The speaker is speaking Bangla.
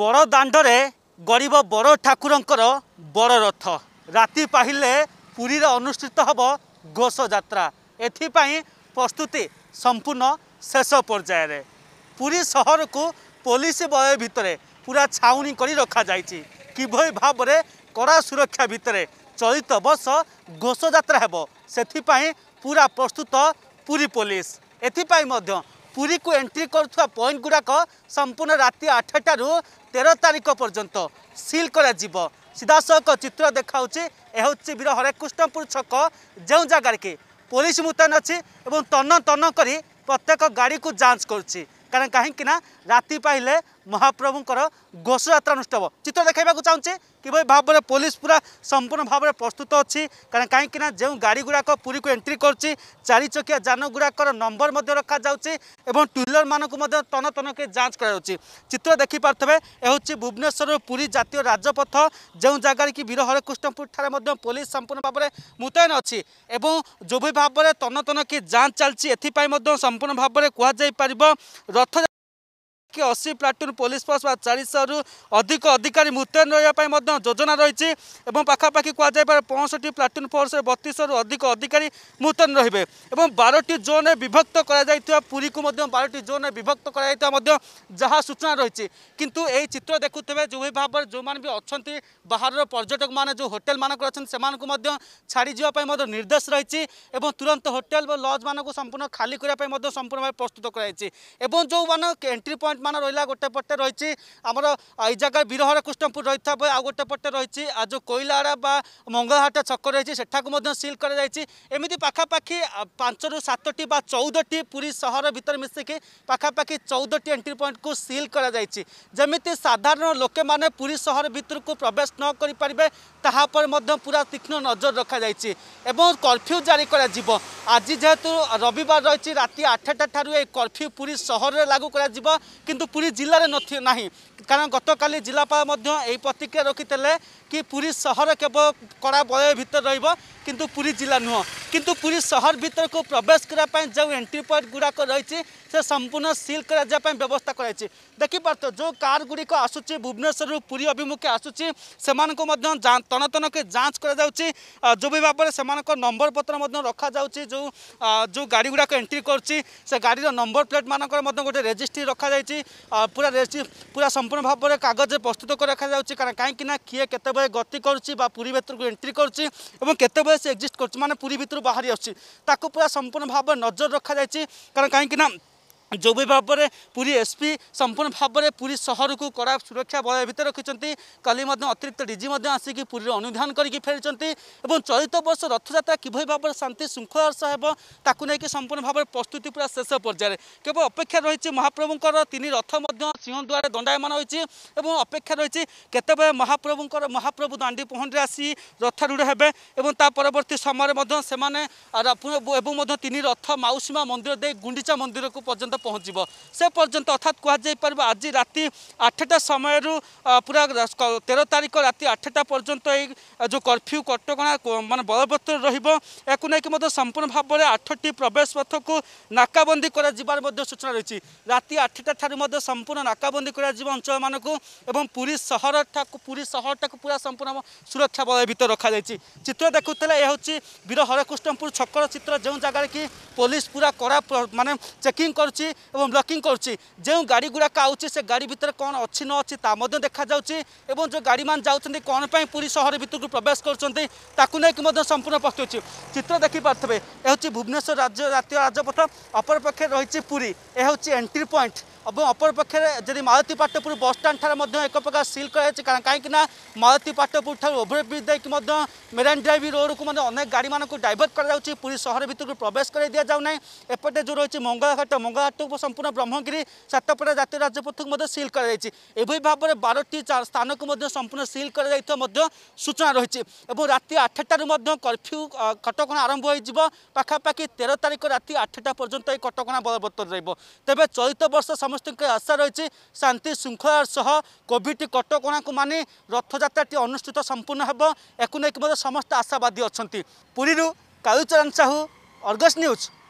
বড় দাণ্ডରେ ଗଡ଼ିବ ବଡ଼ ଠାକୁରଙ୍କର ବଡ଼ ରଥ ରାତି ପାହିଲେ ପୁରୀରେ ଅନୁଷ୍ଠିତ ହେବ ଘୋଷଯାତ୍ରା ଏଥିପାଇଁ ପ୍ରସ୍ତୁତି ସମ୍ପୂର୍ଣ୍ଣ ଶେଷ ପର୍ଯ୍ୟାୟରେ ପୁରୀ ସହରକୁ ପୋଲିସ ବୟ ଭିତରେ ପୁରା ଛାଉଣି କରି ରଖାଯାଇଛି কিভাবে ভাবে কড়া সুরক্ষা ভিতরে চলিত বর্ষ ঘোষযাত্রা হব সেপাই পুরা প্রস্তুত পুরী পুলিশ এথিপাই মধ্য ପୁରୀକୁ ଏଣ୍ଟ୍ରି କରୁଥିବା ପଏଣ୍ଟ ଗୁଡ଼ାକ ସମ୍ପୂର୍ଣ୍ଣ ରାତି ଆଠଟାରୁ ତେର ତାରିଖ ପର୍ଯ୍ୟନ୍ତ ସିଲ୍ କରାଯିବ ସିଧାସଳଖ ଚିତ୍ର ଦେଖାଉଛି ଏହା ହେଉଛି ବୀର ହରେକୃଷ୍ଣପୁର ଛକ ଯେଉଁ ଜାଗାରେ କି ପୋଲିସ ମୁତୟନ ଅଛି ଏବଂ ତନ୍ନ ତନ୍ନ କରି ପ୍ରତ୍ୟେକ ଗାଡ଼ିକୁ ଯାଞ୍ଚ କରୁଛି କାରଣ କାହିଁକିନା ରାତି ପାଇଲେ ମହାପ୍ରଭୁଙ୍କର ଘୋଷଯାତ୍ରା ଅନୁଷ୍ଠିତ ହେବ ଚିତ୍ର ଦେଖାଇବାକୁ ଚାହୁଁଛି কিভাবে ভাবে পুলিশ পুরা সম্পূর্ণ ভাবে প্রস্তুত অনেক কারণ কাইকি না যে গাড়ি গুড়াক পুরীকে এন্ট্রি করছে চারিচকিয়া যান গুড়াকর নম্বর মধ্যে রখা যাচ্ছে এবং টুইলর মানুষ টন তনকে যাঞ্চ করা যাচ্ছে চিত্র দেখি দেখিপারে এ হচ্ছে ভুবনেশ্বর পুরী জাতীয় রাজপথ যে জায়গার কি বীর হরেকৃষ্ণপুর ঠার পুলিশ সম্পূর্ণ ভাবে মুতায়ন অছি এবং যেভাবে ভাবে তন তনকে যাঞ্চ চালছে এপাই সম্পূর্ণ ভাবে কুয়া যাই পার রথ ଲକ୍ଷେ ଅଶୀ ପ୍ଲାଟୁନ୍ ପୋଲିସ ଫୋର୍ସ ବା ଚାରିଶହରୁ ଅଧିକ ଅଧିକାରୀ ମୁତୟନ ରହିବା ପାଇଁ ମଧ୍ୟ ଯୋଜନା ରହିଛି ଏବଂ ପାଖାପାଖି କୁହାଯାଇପାରେ ପଞ୍ଚଷଠି ପ୍ଲାଟୁନ୍ ଫୋର୍ସରେ ବତିଶରୁ ଅଧିକ ଅଧିକାରୀ ମୁତୟନ ରହିବେ ଏବଂ ବାରଟି ଜୋନ୍ରେ ବିଭକ୍ତ କରାଯାଇଥିବା ପୁରୀକୁ ମଧ୍ୟ ବାରଟି ଜୋନ୍ରେ ବିଭକ୍ତ କରାଯାଇଥିବା ମଧ୍ୟ ଯାହା ସୂଚନା ରହିଛି କିନ୍ତୁ ଏହି ଚିତ୍ର ଦେଖୁଥିବେ ଯେଉଁଭଳି ଭାବରେ ଯେଉଁମାନେ ବି ଅଛନ୍ତି ବାହାରର ପର୍ଯ୍ୟଟକମାନେ ଯେଉଁ ହୋଟେଲମାନଙ୍କରେ ଅଛନ୍ତି ସେମାନଙ୍କୁ ମଧ୍ୟ ଛାଡ଼ିଯିବା ପାଇଁ ମଧ୍ୟ ନିର୍ଦ୍ଦେଶ ରହିଛି ଏବଂ ତୁରନ୍ତ ହୋଟେଲ ଓ ଲଜ୍ ମାନଙ୍କୁ ସମ୍ପୂର୍ଣ୍ଣ ଖାଲି କରିବା ପାଇଁ ମଧ୍ୟ ସମ୍ପୂର୍ଣ୍ଣ ଭାବେ ପ୍ରସ୍ତୁତ କରାଯାଇଛି ଏବଂ ଯେଉଁମାନେ ଏଣ୍ଟ୍ରି ପଏଣ୍ଟ নির্মাণ রহিলা গোটে পটে রয়েছে আমার এই জায়গায় বীরহর কৃষ্ণপুর রয়েছে ଆଉ ଗୋଟେ ପଟେ ରହିଛି ଆଉ ଯେଉଁ କୋଇଲାହାଡ଼ା ବା ମଙ୍ଗଳହାଟ ଛକ ରହିଛି ସେଠାକୁ ମଧ୍ୟ ସିଲ୍ କରାଯାଇଛି ଏମିତି ପାଖାପାଖି ପାଞ୍ଚରୁ ସାତଟି ବା ଚଉଦଟି ପୁରୀ ସହର ଭିତରେ ମିଶିକି ପାଖାପାଖି ଚଉଦଟି ଏଣ୍ଟ୍ରି ପଏଣ୍ଟକୁ ସିଲ୍ କରାଯାଇଛି ଯେମିତି ସାଧାରଣ ଲୋକମାନେ ପୁରୀ ସହର ଭିତରକୁ ପ୍ରବେଶ ନ କରିପାରିବେ ତାହା ଉପରେ ମଧ୍ୟ ପୁରା ତୀକ୍ଷ୍ଣ ନଜର ରଖାଯାଇଛି ଏବଂ କର୍ଫ୍ୟୁ ଜାରି କରାଯିବ ଆଜି ଯେହେତୁ ରବିବାର ରହିଛି ରାତି ଆଠଟା ଠାରୁ ଏହି କର୍ଫ୍ୟୁ ପୁରୀ ସହରରେ ଲାଗୁ କରାଯିବ କିନ୍ତୁ কিন্তু ପୁରୀ ଜିଲ୍ଲାରେ ନାହିଁ କାରଣ ଗତକାଲି ଜିଲ୍ଲାପାଳ ମଧ୍ୟ ଏହି ପ୍ରତିକ୍ରିୟା ରଖିଥିଲେ କି ପୁରୀ ସହର କେବଳ କଡ଼ା ବଳୟ ଭିତରେ ରହିବ କିନ୍ତୁ ପୁରୀ ଜିଲ୍ଲା ନୁହଁ କିନ୍ତୁ ପୁରୀ ସହର ଭିତରକୁ ପ୍ରବେଶ କରିବା ପାଇଁ ଯେଉଁ ଏଣ୍ଟ୍ରି ପଏଣ୍ଟ ଗୁଡ଼ାକ ରହିଛି ସେ ସମ୍ପୂର୍ଣ୍ଣ ସିଲ୍ କରାଯିବା ପାଇଁ ବ୍ୟବସ୍ଥା କରାଯାଇଛି ଦେଖିପାରୁଛ ଯେଉଁ କାର୍ ଗୁଡ଼ିକ ଆସୁଛି ଭୁବନେଶ୍ୱରରୁ ପୁରୀ ଅଭିମୁଖେ ଆସୁଛି ସେମାନଙ୍କୁ ମଧ୍ୟ ତନତନକେ ଯାଞ୍ଚ କରାଯାଉଛି ଯେଉଁ ଭାବରେ ସେମାନଙ୍କ ନମ୍ବର ପତ୍ର ମଧ୍ୟ ରଖାଯାଉଛି ଯେଉଁ ଯେଉଁ ଗାଡ଼ି ଗୁଡ଼ାକ ଏଣ୍ଟ୍ରି କରୁଛି ସେ ଗାଡ଼ିର ନମ୍ବର ପ୍ଲେଟ୍ ମାନଙ୍କର ମଧ୍ୟ ଗୋଟେ ରେଜିଷ୍ଟ୍ରି ରଖାଯାଇଛି পুরা রেজিষ্ট্রি পুরা সম্পূর্ণ ভাবে কাগজ প্রস্তুত করে রাখাযাচ্ছে কাইকি না কিয়ে কেতবে গতি করছি বা পুরী ভিতরক এন্ট্রি করছি এবং কেতবে সে এক্সিস্ট করছি মানে পুরী ভিতর বাহারি আসছে তাকে পুরা সম্পূর্ণ ভাবে নজর রাখা যাই কারণ কাইকি না জরুরি ভাবে পুরী এসপি সম্পূর্ণ ভাবে পুরী সহরক কড়া সুরক্ষা বলয় ভিতরে রাখিছেন কালি অতিরিক্ত ডিজি আসিকি পুরীর অনুধান করি ফেরিছেন এবং চলিত বর্ষ রথযাত্রা কিভাবে ভাবে শান্তি শৃঙ্খলার সহ হব তাকে নিয়ে সম্পূর্ণ ভাবে প্রস্তুতি পুরা শেষ পর্যায়ে কেবল অপেক্ষা রয়েছে মহাপ্রভুঙ্কর তিন রথ সিংহদ্বারে দণ্ডায়মান হয়েছে এবং অপেক্ষা রয়েছে কেতবে মহাপ্রভুঙ্কর মহাপ্রভু দাণ্ডি পহণ্ডে আসি রথারূঢ় হবে এবং তা পরবর্তী সময় সে এবং তিন রথ মাউসীমা মন্দির দিয়ে গুণ্ডিচা মন্দিরক পর্যন্ত পৌঁছব সে পর্যন্ত অর্থাৎ কুহযাইপার আজ রাতে আঠটা সময়ের পুরা তের তারিখ রাতে আঠটা পর্যন্ত এই যে কর্ফ্যু কটকা মানে বলবত্তর রহব এখন নেই সম্পূর্ণ ভাবে আঠটি প্রবেশ পথক নাকাবন্দী করা যার সূচনা রয়েছে রাতে আঠটা ঠার সম্পূর্ণ নাকাবন্দী করা যাব অঞ্চল মানুষ এবং পুরী সহর পুরী সহরটাকে পুরা সম্পূর্ণ সুরক্ষা বলয় ভিতরে রখাযাই চিত্র দেখুলে এ হচ্ছে বীর হরকৃষ্ণপুর ছকর চিত্র যে জায়গায় কি পুলিশ পুরা কড়া মানে চেকিং করছে করছি এবং ব্লকিং করছি যে গাড়ি গুড়াক আউছি সে গাড়ি ভিতরে কোণ অছি ন তা মধ্যে দেখা যাচ্ছে এবং যে গাড়ি মানে যাচ্ছেন কোণ পাই পুরী সহর ভিতরক প্রবেশ করছেন তাকে নেই মধ্যে সম্পূর্ণ প্রস্তুতি চিত্র দেখিপারে এ হচ্ছে ভুবনেশ্বর রাজ্য জাতীয় রাজপথ অপরপক্ষে রয়েছে পুরী এ হচ্ছে এন্ট্রি পয়েন্ট এবং অপরপক্ষে যদি মালতী পাট্যপুর বসষ্টাণ্ড ঠার এক প্রকার সিল করা হয়েছে কাইকি না মালতী পাটপুর ঠার ওভরব্রিজ দিয়ে মধ্যে মেরাইন ড্রাইভ রোড রোডকু অনেক গাড়ি মানুষ ডাইভর্ট করা যাচ্ছে পুরী সহর ভিতরক প্রবেশ করে দিয়া যাও না এপটে যে রয়েছে মঙ্গলাঘাট মঙ্গলাঘাট সম্পূর্ণ ব্রহ্মগিরি সাতপড়া জাতীয় রাজপথক সিল করা যাই এভাবে ভাবে বারোটি স্থানকু সম্পূর্ণ সিল করা যাই সূচনা রয়েছে এবং রাতে মধ্যে কর্ফ্যু কটকা আরম্ভ হয়ে যাব পাখাপাখি তের তারিখ রাতে আটটা পর্যন্ত এই কটকা বলবত্তর রহব তবে চলিত বর্ষ সময় ସମସ୍ତଙ୍କ ଆଶା ରହିଛି ଶାନ୍ତି ଶୃଙ୍ଖଳାର ସହ କୋଭିଡ଼ କଟକଣାକୁ ମାନି ରଥଯାତ୍ରାଟି ଅନୁଷ୍ଠିତ ସମ୍ପୂର୍ଣ୍ଣ ହେବ ଏକୁ ନେଇକି ମଧ୍ୟ ସମସ୍ତେ ଆଶାବାଦୀ ଅଛନ୍ତି ପୁରୀରୁ କାଳୁଚରଣ ସାହୁ ଅର୍ଗସ୍ ନ୍ୟୁଜ୍